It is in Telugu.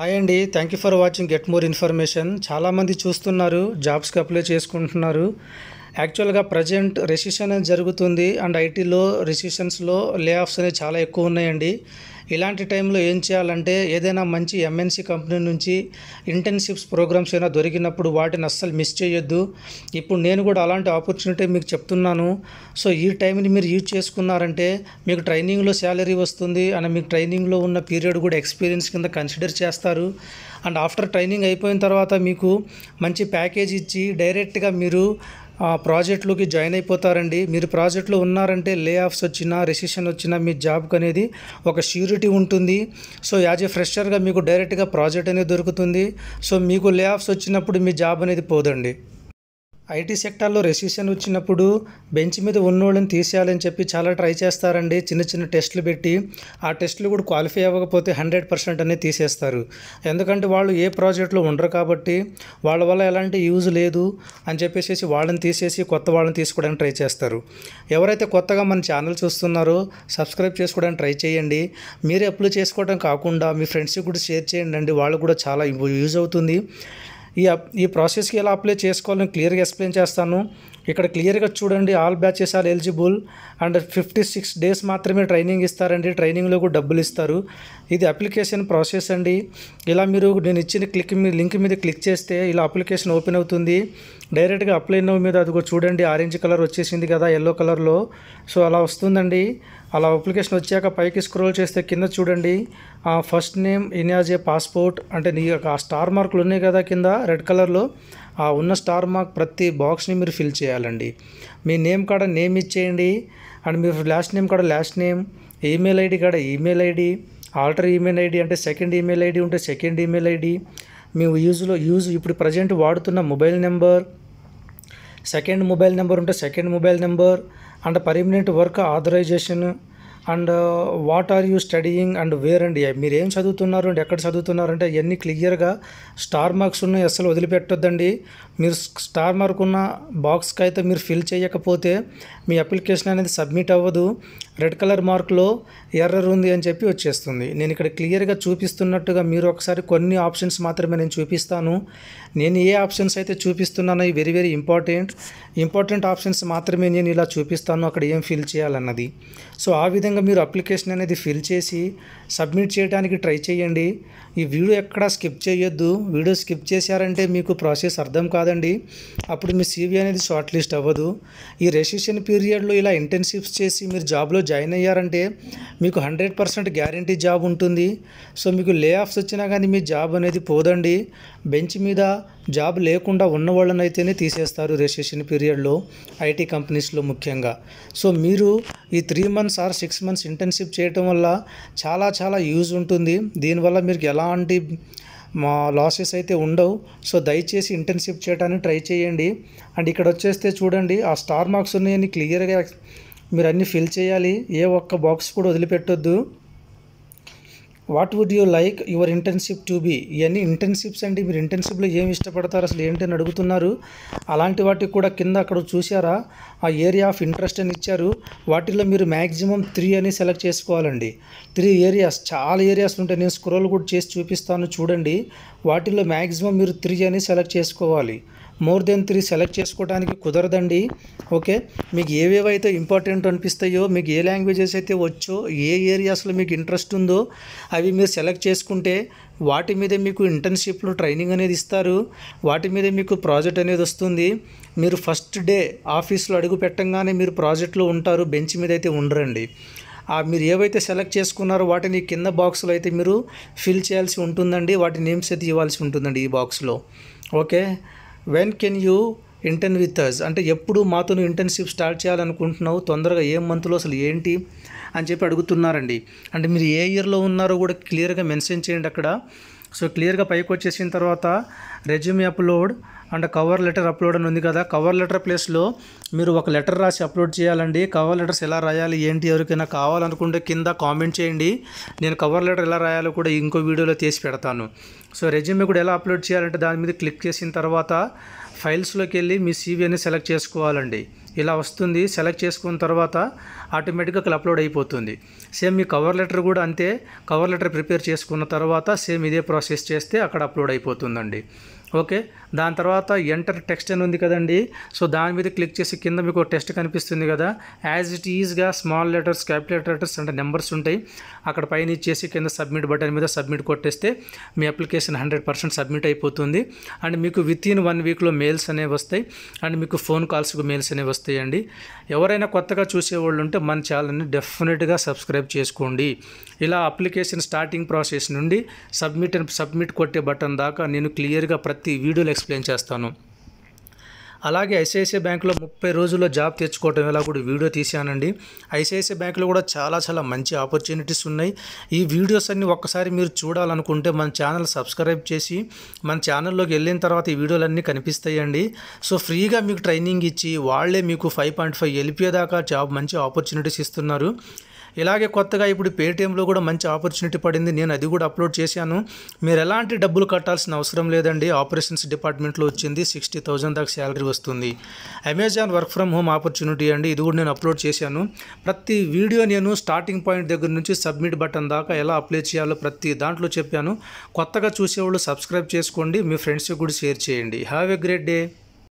హాయ్ అండి thank you for watching get more information చాలామంది చూస్తున్నారు జాబ్స్కి అప్లై చేసుకుంటున్నారు యాక్చువల్గా ప్రజెంట్ రెసిషన్ జరుగుతుంది అండ్ ఐటీలో రెసిషన్స్లో లే ఆఫ్స్ అనేవి చాలా ఎక్కువ ఉన్నాయండి ఇలాంటి టైంలో ఏం చేయాలంటే ఏదైనా మంచి ఎంఎన్సీ కంపెనీ నుంచి ఇంటర్న్షిప్స్ ప్రోగ్రామ్స్ అయినా దొరికినప్పుడు వాటిని అస్సలు మిస్ చేయొద్దు ఇప్పుడు నేను కూడా అలాంటి ఆపర్చునిటీ మీకు చెప్తున్నాను సో ఈ టైంని మీరు యూజ్ చేసుకున్నారంటే మీకు ట్రైనింగ్లో శాలరీ వస్తుంది అండ్ మీకు ట్రైనింగ్లో ఉన్న పీరియడ్ కూడా ఎక్స్పీరియన్స్ కింద కన్సిడర్ చేస్తారు అండ్ ఆఫ్టర్ ట్రైనింగ్ అయిపోయిన తర్వాత మీకు మంచి ప్యాకేజ్ ఇచ్చి డైరెక్ట్గా మీరు ఆ ప్రాజెక్టులోకి జాయిన్ అయిపోతారండి మీరు ప్రాజెక్టులో ఉన్నారంటే లే ఆఫ్స్ వచ్చినా రెసిషన్ వచ్చినా మీ జాబ్కి అనేది ఒక ష్యూరిటీ ఉంటుంది సో యాజ్ ఏ ఫ్రెషర్గా మీకు డైరెక్ట్గా ప్రాజెక్ట్ అనేది దొరుకుతుంది సో మీకు లే ఆఫ్స్ వచ్చినప్పుడు మీ జాబ్ అనేది పోదండి ఐటీ సెక్టార్లో రెసిషన్ వచ్చినప్పుడు బెంచ్ మీద ఉన్నోళ్ళని తీసేయాలని చెప్పి చాలా ట్రై చేస్తారండి చిన్న చిన్న టెస్టులు పెట్టి ఆ టెస్టులు కూడా క్వాలిఫై అవ్వకపోతే హండ్రెడ్ పర్సెంట్ అనేది తీసేస్తారు ఎందుకంటే వాళ్ళు ఏ ప్రాజెక్టులో ఉండరు కాబట్టి వాళ్ళ వల్ల ఎలాంటి యూజ్ లేదు అని చెప్పేసి వాళ్ళని తీసేసి కొత్త వాళ్ళని తీసుకోవడానికి ట్రై చేస్తారు ఎవరైతే కొత్తగా మన ఛానల్ చూస్తున్నారో సబ్స్క్రైబ్ చేసుకోవడానికి ట్రై చేయండి మీరు అప్లై చేసుకోవడం కాకుండా మీ ఫ్రెండ్స్కి కూడా షేర్ చేయండి అండి వాళ్ళు కూడా చాలా యూజ్ అవుతుంది ఈ ఈ ప్రాసెస్కి ఎలా అప్లై చేసుకోవాలని క్లియర్గా ఎక్స్ప్లెయిన్ చేస్తాను ఇక్కడ క్లియర్గా చూడండి all batches are eligible and fifty six days మాత్రమే ట్రైనింగ్ ఇస్తారండి ట్రైనింగ్లో కూడా డబ్బులు ఇస్తారు ఇది అప్లికేషన్ ప్రాసెస్ అండి ఇలా మీరు నేను ఇచ్చిన క్లిక్ మీ లింక్ మీద క్లిక్ చేస్తే ఇలా అప్లికేషన్ ఓపెన్ అవుతుంది డైరెక్ట్గా అప్లై నో మీద అదిగో చూడండి ఆరెంజ్ కలర్ వచ్చేసింది కదా ఎల్లో కలర్లో సో అలా వస్తుందండి అలా అప్లికేషన్ వచ్చాక పైకి స్క్రోల్ చేస్తే కింద చూడండి first name in as a passport అంటే నీ యొక్క స్టార్ మార్కులు ఉన్నాయి కదా కింద రెడ్ కలర్లో ఆ ఉన్న స్టార్ మార్క్ ప్రతి బాక్స్ని మీరు ఫిల్ చేయాలండి మీ నేమ్ కాడ నేమ్ ఇచ్చేయండి అండ్ మీ లాస్ట్ నేమ్ కాడ లాస్ట్ నేమ్ ఈమెయిల్ ఐడి కాడ email ID alter email ID అంటే సెకండ్ ఈమెయిల్ ఐడి ఉంటే సెకండ్ ఈమెయిల్ ఐడి మీ యూజ్లో యూజ్ ఇప్పుడు ప్రజెంట్ వాడుతున్న mobile number second mobile number ఉంటే second mobile number and permanent work authorisation and what are you studying and where and మీరు ఏం చదువుతున్నారు అండ్ ఎక్కడ చదువుతున్నారు అంటే ఇవన్నీ క్లియర్గా స్టార్ మార్క్స్ ఉన్నాయి అసలు వదిలిపెట్టొద్దండి మీరు స్టార్ మార్క్ ఉన్న బాక్స్కి అయితే మీరు ఫిల్ చేయకపోతే మీ అప్లికేషన్ అనేది సబ్మిట్ అవ్వదు రెడ్ కలర్ మార్క్లో ఎర్రర్ ఉంది అని చెప్పి వచ్చేస్తుంది నేను ఇక్కడ క్లియర్గా చూపిస్తున్నట్టుగా మీరు ఒకసారి కొన్ని ఆప్షన్స్ మాత్రమే నేను చూపిస్తాను నేను ఏ ఆప్షన్స్ అయితే చూపిస్తున్నానో very very important important options మాత్రమే నేను ఇలా చూపిస్తాను అక్కడ ఏం ఫిల్ చేయాలన్నది సో ఆ విధంగా మీరు అప్లికేషన్ అనేది ఫిల్ చేసి సబ్మిట్ చేయడానికి ట్రై చేయండి ఈ వీడియో ఎక్కడా స్కిప్ చేయొద్దు వీడియో స్కిప్ చేశారంటే మీకు ప్రాసెస్ అర్థం కాదండి అప్పుడు మీ సీవీ అనేది షార్ట్ లిస్ట్ అవ్వదు ఈ రెసిషన్ పీరియడ్లో ఇలా ఇంటర్న్షిప్స్ చేసి మీరు జాబ్లో జాయిన్ అయ్యారంటే మీకు హండ్రెడ్ పర్సెంట్ గ్యారంటీ జాబ్ ఉంటుంది సో మీకు లే ఆఫ్స్ వచ్చినా కానీ మీ జాబ్ అనేది పోదండి బెంచ్ మీద జాబ్ లేకుండా ఉన్న వాళ్ళని అయితేనే తీసేస్తారు రిజిస్ట్రేషన్ పీరియడ్లో ఐటీ కంపెనీస్లో ముఖ్యంగా సో మీరు ఈ three months or six months internship చేయటం వల్ల చాలా చాలా యూజ్ ఉంటుంది దీనివల్ల మీరు ఎలాంటి మా లాసెస్ అయితే ఉండవు సో దయచేసి ఇంటర్న్షిప్ చేయడానికి ట్రై చేయండి అండ్ ఇక్కడ వచ్చేస్తే చూడండి ఆ స్టార్ మార్క్స్ ఉన్నాయని క్లియర్గా మీరు అన్నీ ఫిల్ చేయాలి ఏ ఒక్క బాక్స్ కూడా వదిలిపెట్టొద్దు what would you like your internship to be ఇవన్నీ ఇంటర్న్షిప్స్ అండి మీరు ఇంటర్న్షిప్లో ఏమి ఇష్టపడతారు అసలు ఏంటని అడుగుతున్నారు అలాంటి వాటికి కూడా కింద అక్కడ చూసారా ఆ ఏరియా ఆఫ్ ఇంట్రెస్ట్ అని ఇచ్చారు వాటిలో మీరు మ్యాక్సిమం త్రీ అని సెలెక్ట్ చేసుకోవాలండి త్రీ ఏరియాస్ చాలా ఏరియాస్ ఉంటాయి నేను స్క్రోల్ కూడా చేసి చూపిస్తాను చూడండి వాటిల్లో మ్యాక్సిమం మీరు త్రీ అని సెలెక్ట్ చేసుకోవాలి మోర్ దెన్ త్రీ సెలెక్ట్ చేసుకోవడానికి కుదరదండి ఓకే మీకు ఏవేవైతే ఇంపార్టెంట్ అనిపిస్తాయో మీకు ఏ లాంగ్వేజెస్ అయితే వచ్చో ఏ ఏరియాస్లో మీకు ఇంట్రెస్ట్ ఉందో అవి మీరు సెలెక్ట్ చేసుకుంటే వాటి మీద మీకు ఇంటర్న్షిప్లు ట్రైనింగ్ అనేది ఇస్తారు వాటి మీద మీకు ప్రాజెక్ట్ అనేది వస్తుంది మీరు ఫస్ట్ డే ఆఫీస్లో అడుగు పెట్టంగానే మీరు ప్రాజెక్ట్లో ఉంటారు బెంచ్ మీద అయితే ఉండరండి మీరు ఏవైతే సెలెక్ట్ చేసుకున్నారో వాటిని కింద బాక్స్లో అయితే మీరు ఫిల్ చేయాల్సి ఉంటుందండి వాటి నేమ్స్ అయితే ఇవ్వాల్సి ఉంటుందండి ఈ బాక్స్లో okay when can you intern with us అంటే ఎప్పుడు మాతో ఇంటర్న్షిప్ స్టార్ట్ చేయాలనుకుంటున్నావు తొందరగా ఏ మంత్లో అసలు ఏంటి అని చెప్పి అడుగుతున్నారండి అంటే మీరు ఏ ఇయర్లో ఉన్నారో కూడా క్లియర్గా మెన్షన్ చేయండి అక్కడ సో క్లియర్గా పైకి వచ్చేసిన తర్వాత resume upload and cover letter upload అని ఉంది కదా కవర్ లెటర్ ప్లేస్లో మీరు ఒక లెటర్ రాసి అప్లోడ్ చేయాలండి కవర్ లెటర్స్ ఎలా రాయాలి ఏంటి ఎవరికైనా కావాలనుకుంటే కింద కామెంట్ చేయండి నేను కవర్ లెటర్ ఎలా రాయాలో కూడా ఇంకో వీడియోలో తీసి పెడతాను సో రెజ్యూమే కూడా ఎలా అప్లోడ్ చేయాలంటే దాని మీద క్లిక్ చేసిన తర్వాత ఫైల్స్లోకి వెళ్ళి మీ సీవీని సెలెక్ట్ చేసుకోవాలండి ఇలా వస్తుంది సెలెక్ట్ చేసుకున్న తర్వాత ఆటోమేటిక్గా అక్కడ అప్లోడ్ అయిపోతుంది సేమ్ మీ కవర్ లెటర్ కూడా అంతే కవర్ లెటర్ ప్రిపేర్ చేసుకున్న తర్వాత సేమ్ ఇదే ప్రాసెస్ చేస్తే అక్కడ అప్లోడ్ అయిపోతుందండి ఓకే దాని తర్వాత ఎంటర్ టెక్స్ట్ అని ఉంది కదండి సో దాని మీద క్లిక్ చేసి కింద మీకు టెస్ట్ కనిపిస్తుంది కదా యాజ్ ఇట్ ఈజ్గా స్మాల్ లెటర్స్ క్యాపిటల్ లెటర్స్ అంటే నెంబర్స్ ఉంటాయి అక్కడ పైన ఇచ్చేసి కింద సబ్మిట్ బటన్ మీద సబ్మిట్ కొట్టేస్తే మీ అప్లికేషన్ హండ్రెడ్ పర్సెంట్ సబ్మిట్ అయిపోతుంది అండ్ మీకు విత్ ఇన్ వన్ వీక్లో మెయిల్స్ అనేవి వస్తాయి అండ్ మీకు ఫోన్ కాల్స్కి మెయిల్స్ అనేవి వస్తాయండి ఎవరైనా కొత్తగా చూసేవాళ్ళు ఉంటే మన ఛానల్ని డెఫినెట్గా సబ్స్క్రైబ్ చేసుకోండి ఇలా అప్లికేషన్ స్టార్టింగ్ ప్రాసెస్ నుండి సబ్మిట్ సబ్మిట్ కొట్టే బటన్ దాకా నేను క్లియర్గా ప్రతి ప్రతి వీడియోలో ఎక్స్ప్లెయిన్ చేస్తాను అలాగే ఐసిఐసిఐ బ్యాంకులో ముప్పై రోజుల్లో జాబ్ తెచ్చుకోవటం ఎలా కూడా వీడియో తీసానండి ఐసిఐసిఐ బ్యాంకులో కూడా చాలా చాలా మంచి ఆపర్చునిటీస్ ఉన్నాయి ఈ వీడియోస్ అన్ని ఒక్కసారి మీరు చూడాలనుకుంటే మన ఛానల్ సబ్స్క్రైబ్ చేసి మన ఛానల్లోకి వెళ్ళిన తర్వాత ఈ వీడియోలన్నీ కనిపిస్తాయండి సో ఫ్రీగా మీకు ట్రైనింగ్ ఇచ్చి వాళ్ళే మీకు ఫైవ్ పాయింట్ ఫైవ్ ఎల్పిఏ దాకా జాబ్ మంచి ఆపర్చునిటీస్ ఇస్తున్నారు ఇలాగే కొత్తగా ఇప్పుడు పేటిఎంలో కూడా మంచి ఆపర్చునిటీ పడింది నేను అది కూడా అప్లోడ్ చేశాను మీరు ఎలాంటి డబ్బులు కట్టాల్సిన అవసరం లేదండి ఆపరేషన్స్ డిపార్ట్మెంట్లో వచ్చింది సిక్స్టీ థౌజండ్ దాకా శాలరీ వస్తుంది Amazon work from home opportunity అండి ఇది కూడా నేను అప్లోడ్ చేశాను ప్రతి వీడియో నేను స్టార్టింగ్ పాయింట్ దగ్గర నుంచి సబ్మిట్ బటన్ దాకా ఎలా అప్లై చేయాలో ప్రతి దాంట్లో చెప్పాను కొత్తగా చూసేవాళ్ళు సబ్స్క్రైబ్ చేసుకోండి మీ ఫ్రెండ్స్కి కూడా షేర్ చేయండి హ్యావ్ ఎ గ్రేట్ డే